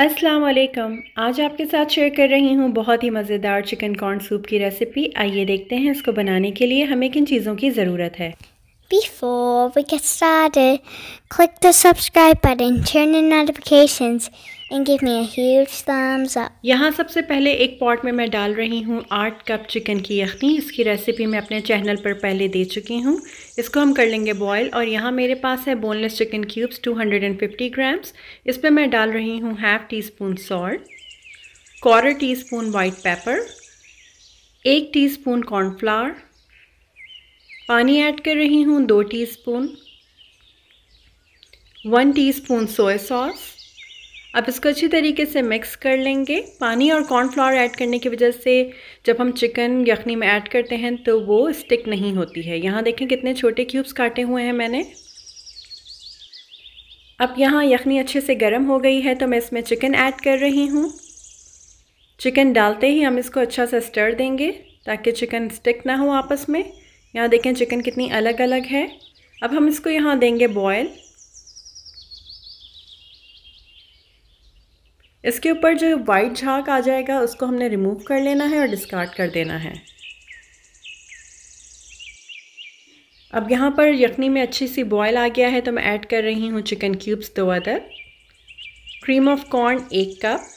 अस्सलाम वालेकुम आज आपके साथ शेयर कर रही हूँ बहुत ही मज़ेदार चिकन कॉर्न सूप की रेसिपी आइए देखते हैं इसको बनाने के लिए हमें किन चीज़ों की ज़रूरत है Before we get started, click the subscribe button, turn on notifications and give me a huge thumbs यहाँ सबसे पहले एक पॉट में मैं डाल रही हूँ आठ कप चिकन की यखनी इसकी रेसिपी मैं अपने चैनल पर पहले दे चुकी हूँ इसको हम कर लेंगे बॉयल और यहाँ मेरे पास है बोनलेस चिकन क्यूब्स 250 ग्राम्स इस पर मैं डाल रही हूँ half teaspoon salt quarter teaspoon white pepper एक टी स्पून कॉर्नफ्लावर पानी ऐड कर रही हूँ दो teaspoon one teaspoon soya sauce अब इसको अच्छी तरीके से मिक्स कर लेंगे पानी और कॉर्नफ्लावर ऐड करने की वजह से जब हम चिकन यखनी में ऐड करते हैं तो वो स्टिक नहीं होती है यहाँ देखें कितने छोटे क्यूब्स काटे हुए हैं मैंने अब यहाँ यखनी अच्छे से गर्म हो गई है तो मैं इसमें चिकन ऐड कर रही हूँ चिकन डालते ही हम इसको अच्छा सा स्टर देंगे ताकि चिकन स्टिक ना हो आपस में यहाँ देखें चिकन कितनी अलग अलग है अब हम इसको यहाँ देंगे बॉयल इसके ऊपर जो वाइट झाग आ जाएगा उसको हमने रिमूव कर लेना है और डिस्कार्ड कर देना है अब यहाँ पर यखनी में अच्छी सी बॉयल आ गया है तो मैं ऐड कर रही हूँ चिकन क्यूब्स दो अदर क्रीम ऑफ कॉर्न एक कप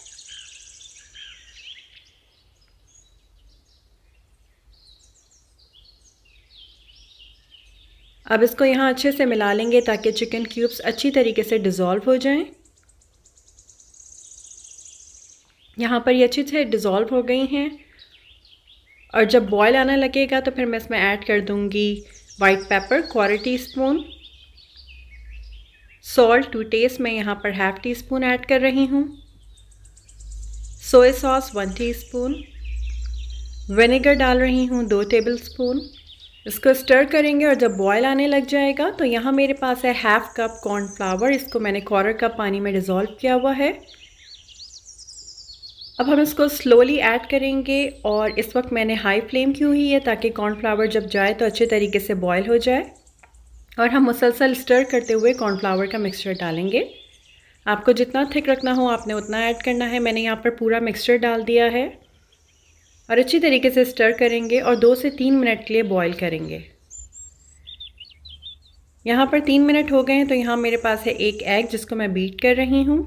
अब इसको यहाँ अच्छे से मिला लेंगे ताकि चिकन क्यूब्स अच्छी तरीके से डिज़ोल्व हो जाएं यहाँ पर ये अच्छे से डिज़ोल्व हो गई हैं और जब बॉयल आने लगेगा तो फिर मैं इसमें ऐड कर दूँगी white pepper quarter teaspoon salt to taste मैं यहाँ पर हाफ़ टी स्पून ऐड कर रही हूँ soya sauce one teaspoon vinegar डाल रही हूँ दो टेबल स्पून इसको स्टर करेंगे और जब बॉयल आने लग जाएगा तो यहाँ मेरे पास है हाफ़ कप कॉर्नफ्लावर इसको मैंने क्वार्टर कप पानी में डिज़ोल्व किया हुआ है अब हम इसको स्लोली ऐड करेंगे और इस वक्त मैंने हाई फ्लेम की हुई है ताकि कॉर्नफ्लावर जब जाए तो अच्छे तरीके से बॉयल हो जाए और हम मुसलसल स्टर करते हुए कॉर्नफ्लावर का मिक्सचर डालेंगे आपको जितना थिक रखना हो आपने उतना ऐड करना है मैंने यहाँ पर पूरा मिक्सचर डाल दिया है और अच्छी तरीके से स्टर करेंगे और दो से तीन मिनट के लिए बॉयल करेंगे यहाँ पर तीन मिनट हो गए हैं तो यहाँ मेरे पास है एक एग जिसको मैं बीट कर रही हूँ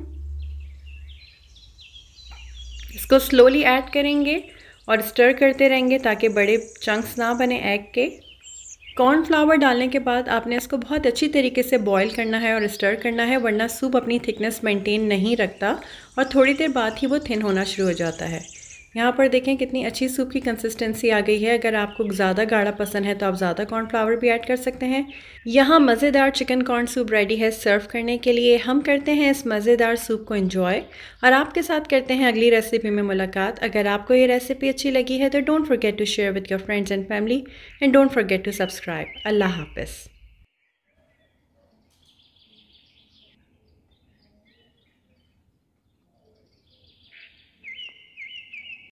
इसको स्लोली ऐड करेंगे और स्टर करते रहेंगे ताकि बड़े चंक्स ना बने एग के कॉर्नफ्लावर डालने के बाद आपने इसको बहुत अच्छी तरीके से बॉईल करना है और स्टर करना है वरना सूप अपनी थिकनेस मेंटेन नहीं रखता और थोड़ी देर बाद ही वो थिन होना शुरू हो जाता है यहाँ पर देखें कितनी अच्छी सूप की कंसिस्टेंसी आ गई है अगर आपको ज़्यादा गाढ़ा पसंद है तो आप ज़्यादा कॉर्नफ्लावर भी ऐड कर सकते हैं यहाँ मज़ेदार चिकन कॉर्न सूप रेडी है सर्व करने के लिए हम करते हैं इस मज़ेदार सूप को इन्जॉय और आपके साथ करते हैं अगली रेसिपी में मुलाकात अगर आपको ये रेसिपी अच्छी लगी है तो don't forget to share with your friends and family and don't forget to subscribe अल्लाह हाफिज़